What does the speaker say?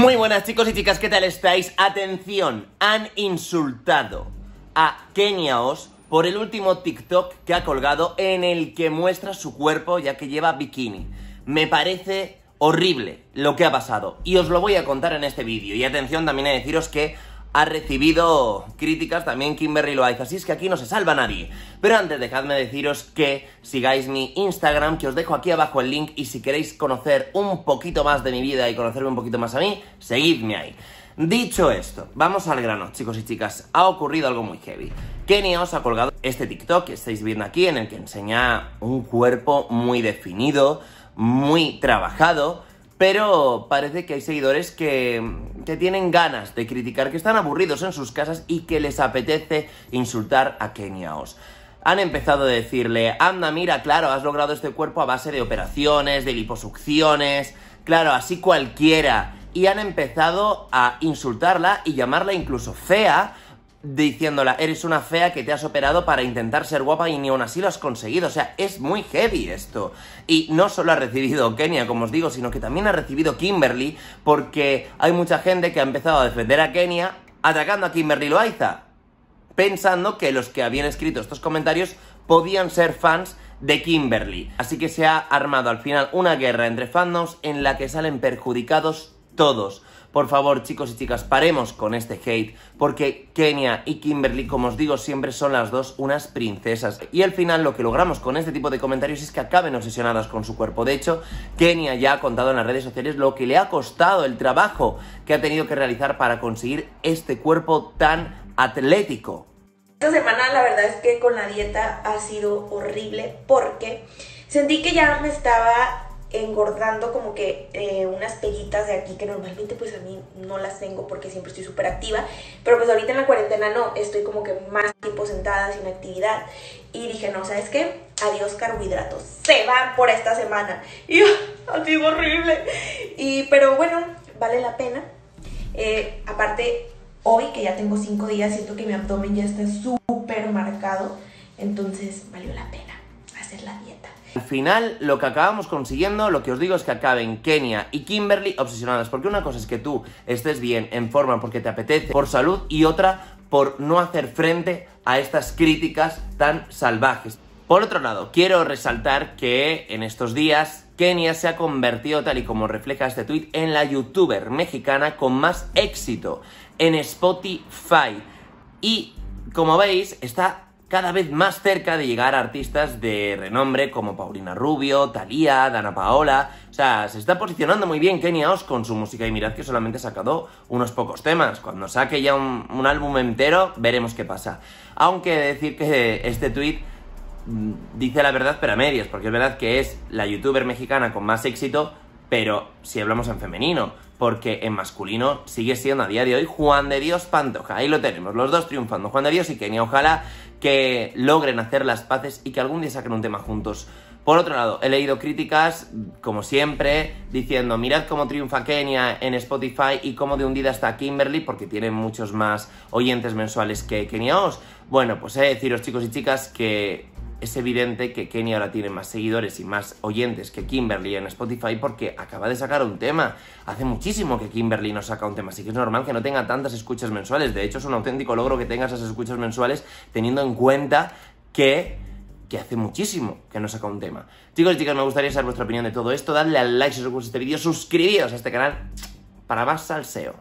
Muy buenas chicos y chicas, ¿qué tal estáis? Atención, han insultado a Keniaos por el último TikTok que ha colgado en el que muestra su cuerpo ya que lleva bikini. Me parece horrible lo que ha pasado y os lo voy a contar en este vídeo. Y atención también a deciros que ha recibido críticas también Kimberly Loaiza, así es que aquí no se salva nadie. Pero antes dejadme deciros que sigáis mi Instagram, que os dejo aquí abajo el link y si queréis conocer un poquito más de mi vida y conocerme un poquito más a mí, seguidme ahí. Dicho esto, vamos al grano, chicos y chicas. Ha ocurrido algo muy heavy. Kenia os ha colgado este TikTok que estáis viendo aquí, en el que enseña un cuerpo muy definido, muy trabajado, pero parece que hay seguidores que que tienen ganas de criticar, que están aburridos en sus casas y que les apetece insultar a Keniaos. han empezado a decirle, anda, mira, claro, has logrado este cuerpo a base de operaciones, de liposucciones, claro, así cualquiera. Y han empezado a insultarla y llamarla incluso fea diciéndola, eres una fea que te has operado para intentar ser guapa y ni aún así lo has conseguido. O sea, es muy heavy esto. Y no solo ha recibido Kenia, como os digo, sino que también ha recibido Kimberly, porque hay mucha gente que ha empezado a defender a Kenia atacando a Kimberly Loaiza, pensando que los que habían escrito estos comentarios podían ser fans de Kimberly. Así que se ha armado al final una guerra entre fandoms en la que salen perjudicados todos. Por favor, chicos y chicas, paremos con este hate, porque Kenia y Kimberly, como os digo, siempre son las dos unas princesas. Y al final lo que logramos con este tipo de comentarios es que acaben obsesionadas con su cuerpo. De hecho, Kenia ya ha contado en las redes sociales lo que le ha costado el trabajo que ha tenido que realizar para conseguir este cuerpo tan atlético. Esta semana la verdad es que con la dieta ha sido horrible porque sentí que ya me estaba engordando como que eh, unas peguitas de aquí que normalmente pues a mí no las tengo porque siempre estoy súper activa, pero pues ahorita en la cuarentena no, estoy como que más tiempo sentada sin actividad y dije, no, ¿sabes qué? Adiós carbohidratos, se van por esta semana y sido horrible y pero bueno, vale la pena eh, aparte hoy que ya tengo cinco días siento que mi abdomen ya está súper marcado entonces valió la pena hacer la dieta al final, lo que acabamos consiguiendo, lo que os digo es que acaben Kenia y Kimberly obsesionadas, porque una cosa es que tú estés bien, en forma, porque te apetece, por salud, y otra por no hacer frente a estas críticas tan salvajes. Por otro lado, quiero resaltar que en estos días Kenia se ha convertido, tal y como refleja este tuit, en la youtuber mexicana con más éxito en Spotify. Y como veis, está cada vez más cerca de llegar a artistas de renombre como Paulina Rubio, Thalía, Dana Paola. O sea, se está posicionando muy bien Kenia Os con su música y mirad que solamente ha sacado unos pocos temas. Cuando saque ya un, álbum entero, veremos qué pasa. Aunque decir que este tweet mm, dice la verdad pero a medias, porque es verdad que es la youtuber mexicana con más éxito, pero si hablamos en femenino porque en masculino sigue siendo a día de hoy Juan de Dios Pantoja. Ahí lo tenemos, los dos triunfando, Juan de Dios y Kenia. Ojalá que logren hacer las paces y que algún día saquen un tema juntos. Por otro lado, he leído críticas, como siempre, diciendo, mirad cómo triunfa Kenia en Spotify y cómo de hundida está Kimberly, porque tiene muchos más oyentes mensuales que Kenia Oz. Bueno, pues he de deciros chicos y chicas que es evidente que Kenny ahora tiene más seguidores y más oyentes que Kimberly en Spotify porque acaba de sacar un tema. Hace muchísimo que Kimberly no saca un tema, así que es normal que no tenga tantas escuchas mensuales. De hecho, es un auténtico logro que tenga esas escuchas mensuales teniendo en cuenta que que hace muchísimo que no saca un tema. Chicos y chicas, me gustaría saber vuestra opinión de todo esto. Dadle al like si os gusta este vídeo, suscribíos a este canal para más salseo.